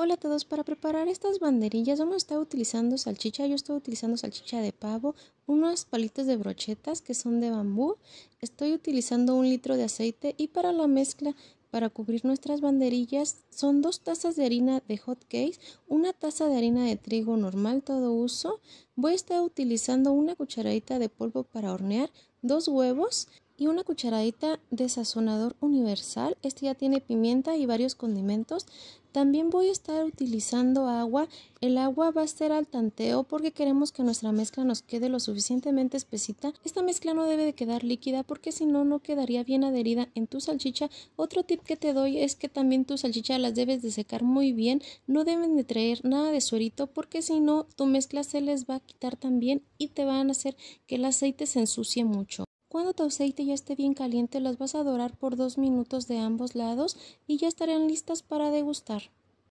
Hola a todos, para preparar estas banderillas vamos a estar utilizando salchicha, yo estoy utilizando salchicha de pavo, unos palitos de brochetas que son de bambú, estoy utilizando un litro de aceite y para la mezcla, para cubrir nuestras banderillas, son dos tazas de harina de hot cakes, una taza de harina de trigo normal todo uso, voy a estar utilizando una cucharadita de polvo para hornear, dos huevos, y una cucharadita de sazonador universal. Este ya tiene pimienta y varios condimentos. También voy a estar utilizando agua. El agua va a ser al tanteo porque queremos que nuestra mezcla nos quede lo suficientemente espesita. Esta mezcla no debe de quedar líquida porque si no, no quedaría bien adherida en tu salchicha. Otro tip que te doy es que también tu salchicha las debes de secar muy bien. No deben de traer nada de suerito porque si no, tu mezcla se les va a quitar también y te van a hacer que el aceite se ensucie mucho. Cuando tu aceite ya esté bien caliente, las vas a dorar por dos minutos de ambos lados y ya estarán listas para degustar.